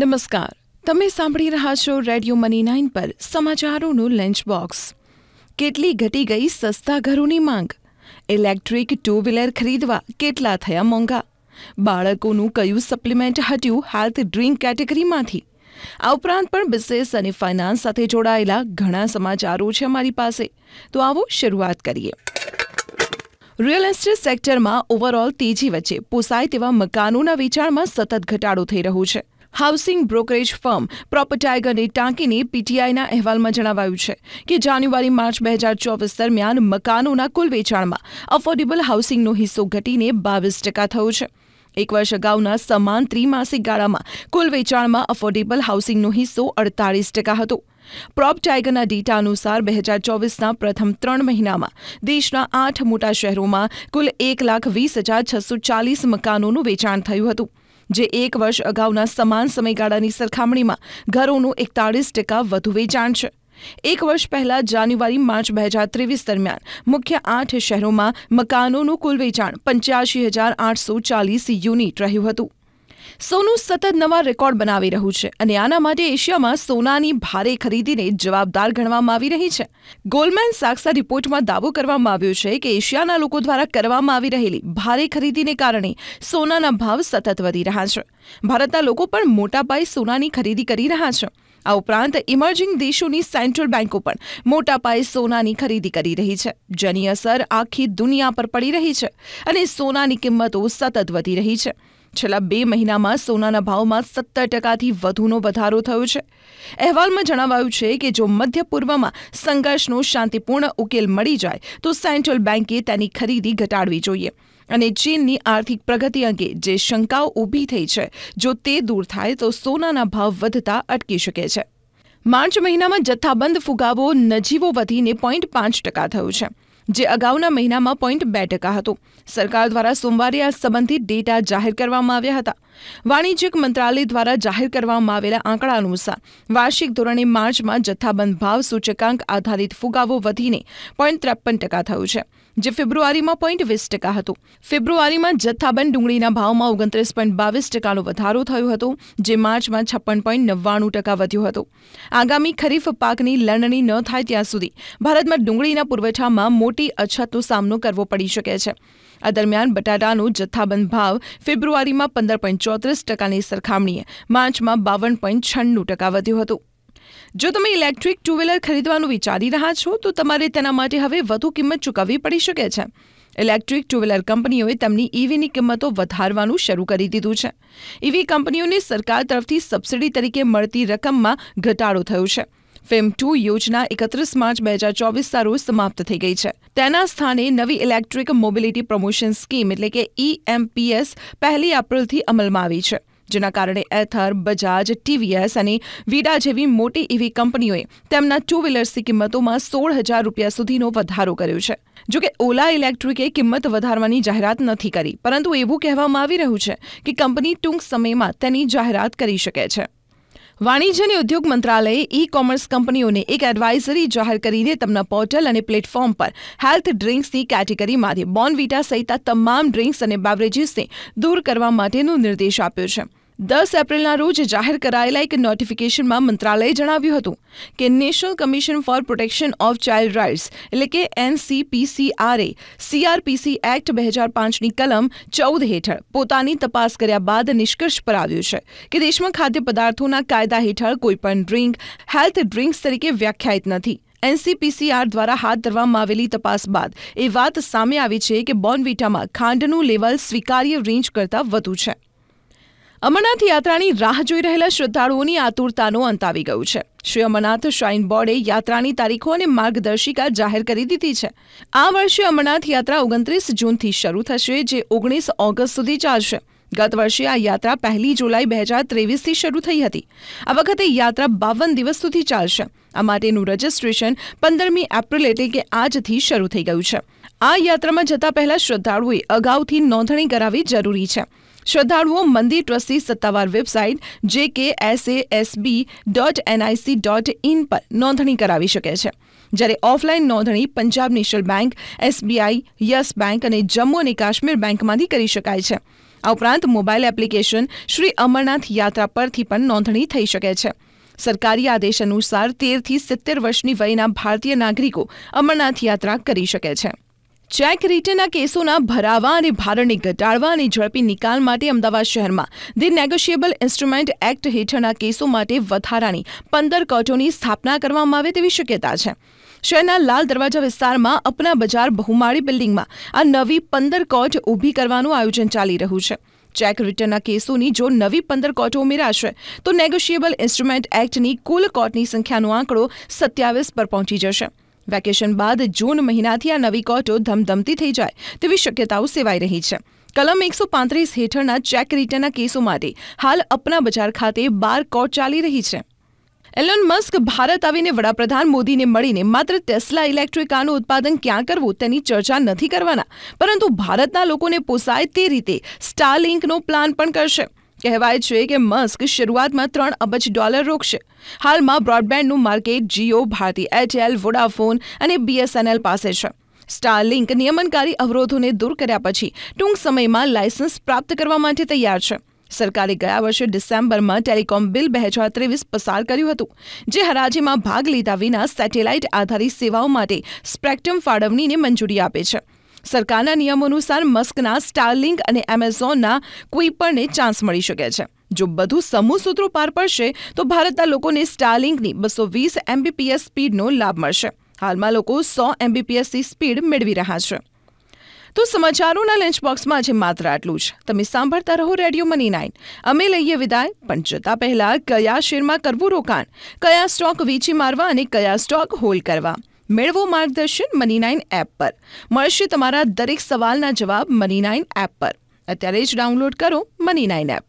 નમસ્કાર તમે સાંભળી રહ્યા છો રેડિયો મની નાઇન પર સમાચારોનું લંચ બોક્સ કેટલી ઘટી ગઈ સસ્તા ઘરોની માંગ ઇલેક્ટ્રિક ટુ વ્હીલર ખરીદવા કેટલા થયા મોંઘા બાળકોનું કયું સપ્લિમેન્ટ હટ્યું હેલ્થ ડ્રિંક કેટેગરીમાંથી આ ઉપરાંત પણ બિઝનેસ અને ફાઇનાન્સ સાથે જોડાયેલા ઘણા સમાચારો છે અમારી પાસે તો આવો શરૂઆત કરીએ રિયલ એસ્ટેટ સેક્ટરમાં ઓવરઓલ તેજી વચ્ચે પોસાય તેવા મકાનોના વેચાણમાં સતત ઘટાડો થઈ રહ્યો છે હાઉસિંગ બ્રોકરેજ ફર્મ પ્રોપર ટાઈગરની ટાંકીને પીટીઆઈના અહેવાલમાં જણાવાયું છે કે જાન્યુઆરી માર્ચ બે હજાર ચોવીસ દરમિયાન મકાનોના કુલ વેચાણમાં અફોર્ડેબલ હાઉસિંગનો હિસ્સો ઘટીને બાવીસ ટકા થયો છે એક વર્ષ અગાઉના સમાન ત્રિમાસિક ગાળામાં કુલ વેચાણમાં અફોર્ડેબલ હાઉસિંગનો હિસ્સો અડતાલીસ ટકા હતો પ્રોપ ટાઇગરના ડેટા અનુસાર બે હજાર ચોવીસના પ્રથમ ત્રણ મહિનામાં દેશના આઠ મોટા શહેરોમાં કુલ એક લાખ વીસ હજાર છસો ચાલીસ મકાનોનું વેચાણ થયું હતું જે એક વર્ષ અગાઉના સમાન સમયગાળાની સરખામણીમાં ઘરોનું એકતાળીસ ટકા વધુ વેચાણ છે એક વર્ષ પહેલાં જાન્યુઆરી માર્ચ બે હજાર ત્રેવીસ દરમિયાન મુખ્ય આઠ શહેરોમાં મકાનોનું કુલ વેચાણ પંચ્યાસી હજાર આઠસો ચાલીસ યુનિટ રહ્યું હતું સોનું સતત નવા રેકોર્ડ બનાવી રહ્યું છે અને આના માટે એશિયામાં સોનાની ભારે ખરીદીને જવાબદાર ગણવામાં આવી રહી છે ગોલ્ડમેન સાક્ષા રિપોર્ટમાં દાવો કરવામાં આવ્યો છે કે એશિયાના લોકો દ્વારા કરવામાં આવી રહેલી ભારે ખરીદીને કારણે સોનાના ભાવ સતત વધી રહ્યા છે ભારતના લોકો પણ મોટા પાયે સોનાની ખરીદી કરી રહ્યા છે આ ઉપરાંત ઇમર્જિંગ દેશોની સેન્ટ્રલ બેન્કો પણ મોટા પાયે સોનાની ખરીદી કરી રહી છે જેની અસર આખી દુનિયા પર પડી રહી છે અને સોનાની કિંમતો સતત વધી રહી છે છેલ્લા બે મહિનામાં સોનાના ભાવમાં સત્તર ટકાથી વધુનો વધારો થયો છે અહેવાલમાં જણાવાયું છે કે જો મધ્ય પૂર્વમાં સંઘર્ષનો શાંતિપૂર્ણ ઉકેલ મળી જાય તો સેન્ટ્રલ બેન્કે તેની ખરીદી ઘટાડવી જોઈએ અને ચીનની આર્થિક પ્રગતિ અંગે જે શંકાઓ ઊભી થઈ છે જો તે દૂર થાય તો સોનાના ભાવ વધતા અટકી શકે છે માર્ચ મહિનામાં જથ્થાબંધ ફુગાવો નજીવો વધીને પોઈન્ટ પાંચ ટકા થયો છે જે અગાઉના મહિનામાં પોઈન્ટ બે ટકા હતું સરકાર દ્વારા સોમવારે આ સંબંધિત ડેટા જાહેર કરવામાં આવ્યા હતા વાણિજ્યક મંત્રાલય દ્વારા જાહેર કરવામાં આવેલા આંકડા અનુસાર વાર્ષિક ધોરણે માર્ચમાં જથ્થાબંધ ભાવ સૂચકાંક આધારિત ફુગાવો વધીને પોઈન્ટ ત્રેપન ટકા થયું છે જે ફેબ્રુઆરીમાં પોઈન્ટ વીસ ટકા હતું ફેબ્રુઆરીમાં જથ્થાબંધ ડુંગળીના ભાવમાં ઓગણત્રીસ પોઈન્ટ બાવીસ ટકાનો વધારો થયો હતો જે માર્ચમાં છપ્પન પોઈન્ટ નવ્વાણું ટકા વધ્યો હતો આગામી ખરીફ પાકની લણણી ન થાય ત્યાં સુધી ભારતમાં ડુંગળીના પુરવઠામાં મોટી અછતનો સામનો કરવો પડી શકે છે આ દરમિયાન બટાટાનો જથ્થાબંધ ભાવ ફેબ્રુઆરીમાં પંદર પોઈન્ટ ચોત્રીસ ટકાની સરખામણીએ માર્ચમાં બાવન પોઈન્ટ છન્નું ટકા વધ્યું હતું જો તમે ઇલેક્ટ્રિક ટુ વ્હીલર ખરીદવાનું વિચારી રહ્યા છો તો તમારે તેના માટે હવે વધુ કિંમત ચૂકવવી પડી શકે છે ઇલેક્ટ્રિક ટુ વ્હીલર કંપનીઓએ તેમની ઇવીની કિંમતો વધારવાનું શરૂ કરી દીધું છે ઇવી કંપનીઓને સરકાર તરફથી સબસિડી તરીકે મળતી રકમમાં ઘટાડો થયો છે ફેમ ટુ યોજના એકત્રીસ માર્ચ બે હજાર ચોવીસના રોજ સમાપ્ત થઈ ગઈ છે તેના સ્થાને નવી ઇલેક્ટ્રિક મોબિલિટી પ્રમોશન સ્કીમ એટલે કે ઈએમપીએસ પહેલી એપ્રિલથી અમલમાં આવી છે જેના કારણે એથર બજાજ ટીવીએસ અને વીડા જેવી મોટી ઇવી કંપનીઓએ તેમના ટુ વ્હીલર્સની કિંમતોમાં સોળ હજાર રૂપિયા સુધીનો વધારો કર્યો છે જો કે ઓલા ઇલેક્ટ્રિકે કિંમત વધારવાની જાહેરાત નથી કરી પરંતુ એવું કહેવામાં આવી રહ્યું છે કે કંપની ટૂંક સમયમાં તેની જાહેરાત કરી શકે છે વાણિજ્ય અને ઉદ્યોગ મંત્રાલયે ઈ કોમર્સ કંપનીઓને એક એડવાઇઝરી જાહેર કરીને તેમના પોર્ટલ અને પ્લેટફોર્મ પર હેલ્થ ડ્રિંક્સની કેટેગરીમાંથી બોનવીટા સહિત તમામ ડ્રિંક્સ અને બેવરેજીસને દૂર કરવા માટેનો નિર્દેશ આપ્યો છે દસ એપ્રિલના રોજ જાહેર કરાયેલા એક નોટિફિકેશનમાં મંત્રાલયે જણાવ્યું હતું કે national commission for protection of child rights એટલે કે એનસીપીસીઆરએ સીઆરપીસી એક્ટ બે હજાર પાંચની કલમ ચૌદ હેઠળ પોતાની તપાસ કર્યા બાદ નિષ્કર્ષ પર આવ્યું છે કે દેશમાં ખાદ્ય પદાર્થોના કાયદા હેઠળ કોઈપણ ડ્રિંક હેલ્થ ડ્રિંક્સ તરીકે વ્યાખ્યાયિત નથી એનસીપીસીઆર દ્વારા હાથ ધરવામાં આવેલી તપાસ બાદ એ વાત સામે આવી છે કે બોર્નવિટામાં ખાંડનું લેવલ સ્વીકાર્ય રેન્જ કરતાં વધુ છે અમરનાથ યાત્રાની રાહ જોઈ રહેલા શ્રદ્ધાળુઓની આતુરતાનો અંત આવી ગયું છે શ્રી અમરનાથ શ્રાઇન બોર્ડે યાત્રાની તારીખો અને માર્ગદર્શિકા જાહેર કરી દીધી છે આ વર્ષે અમરનાથ યાત્રા ઓગણત્રીસ જૂનથી શરૂ થશે જે ઓગણીસ ઓગસ્ટ સુધી ચાલશે ગત વર્ષે આ યાત્રા પહેલી જુલાઈ બે હજાર ત્રેવીસથી શરૂ થઈ હતી આ વખતે યાત્રા બાવન દિવસ સુધી ચાલશે આ માટેનું રજિસ્ટ્રેશન પંદરમી એપ્રિલ એટલે કે આજથી શરૂ થઈ ગયું છે આ યાત્રામાં જતા પહેલા શ્રદ્ધાળુઓએ અગાઉથી નોંધણી કરાવવી જરૂરી છે શ્રદ્ધાળુઓ મંદિર ટ્રસ્ટની સત્તાવાર વેબસાઇટ જે કે SASB dot NIC dot in પર નોંધણી કરાવી શકે છે જ્યારે ઓફલાઇન નોંધણી Punjab national bank SBI yes bank અને જમ્મુ અને કાશ્મીર બેંકમાંથી કરી શકાય છે આ ઉપરાંત મોબાઈલ એપ્લિકેશન શ્રી અમરનાથ યાત્રા પરથી પણ નોંધણી થઈ શકે છે સરકારી આદેશ અનુસાર તેરથી સિત્તેર વર્ષની વયના ભારતીય નાગરિકો અમરનાથ યાત્રા કરી શકે છે ચેક રિટર્નના કેસોના ભરાવા અને ભારણને ઘટાડવા અને ઝડપી નિકાલ માટે અમદાવાદ શહેરમાં ધી નેગોશિયેબલ ઇન્સ્ટ્રુમેન્ટ એક્ટ હેઠળના કેસો માટે વધારાની પંદર કોર્ટોની સ્થાપના કરવામાં આવે તેવી શક્યતા છે શહેરના લાલ દરવાજા વિસ્તારમાં અપના બજાર બહુમાળી બિલ્ડિંગમાં આ નવી પંદર કોર્ટ ઊભી કરવાનું આયોજન ચાલી રહ્યું છે ચેક રિટર્નના કેસોની જો નવી પંદર કોર્ટો ઉમેરાશે તો નેગોશિયેબલ ઇન્સ્ટ્રુમેન્ટ એક્ટની કુલ કોર્ટની સંખ્યાનો આંકડો સત્યાવીસ પર પહોંચી જશે વેકેશન બાદ જૂન મહિનાથી આ નવી કોર્ટો ધમધમતી થઈ જાય તેવી શક્યતાઓ સેવાઈ રહી છે કલમ એકસો પાંત્રીસ હેઠળના ચેક રિટર્નના કેસો માટે હાલ અપના બજાર ખાતે બાર કોર્ટ ચાલી રહી છે એલોન મસ્ક ભારત આવીને વડાપ્રધાન મોદીને મળીને માત્ર ટેસ્લા ઇલેક્ટ્રિક કારનું ઉત્પાદન ક્યાં કરવું તેની ચર્ચા નથી કરવાના પરંતુ ભારતના લોકોને પોસાય તે રીતે સ્ટારલિંકનો પ્લાન પણ કરશે કહેવાય છે કે મસ્ક શરૂઆતમાં ત્રણ અબજ ડોલર રોકશે હાલમાં બ્રોડબેન્ડનું માર્કેટ જીઓ ભારતી એરટેલ વોડાફોન અને બીએસએનએલ પાસે છે સ્ટારલિંક નિયમનકારી અવરોધોને દૂર કર્યા પછી ટૂંક સમયમાં લાયસન્સ પ્રાપ્ત કરવા માટે તૈયાર છે સરકારે ગયા વર્ષે ડિસેમ્બરમાં ટેલિકોમ બિલ બે હજાર ત્રેવીસ પસાર કર્યું હતું જે હરાજીમાં ભાગ લીધા વિના સેટેલાઇટ આધારિત સેવાઓ માટે સ્પેક્ટ્રમ ફાળવણીને મંજૂરી આપે છે સરકારના નિયમો અનુસાર મસ્કના સ્ટારલિંક અને એમેઝોનના કોઈપણને ચાન્સ મળી શકે છે જો બધું સમૂહ સૂત્રો પાર પડશે તો ભારતના લોકોને સ્ટારલિંકની બસો વીસ એમબીપીએસ સ્પીડનો લાભ મળશે હાલમાં લોકો સો એમબીપીએસની સ્પીડ મેળવી રહ્યા છે તો સમાચારોના લંચ બોક્સમાં આજે માત્ર આટલું જ તમે સાંભળતા રહો રેડિયો મની નાઇન અમે લઈએ વિદાય પણ જતા પહેલા કયા શેરમાં કરવું રોકાણ કયા સ્ટોક વેચી મારવા અને કયા સ્ટોક હોલ્ડ કરવા મેળવો માર્ગદર્શન મની નાઇન એપ પર મળશે તમારા દરેક સવાલના જવાબ મની નાઇન એપ પર અત્યારે જ ડાઉનલોડ કરો મની નાઇન એપ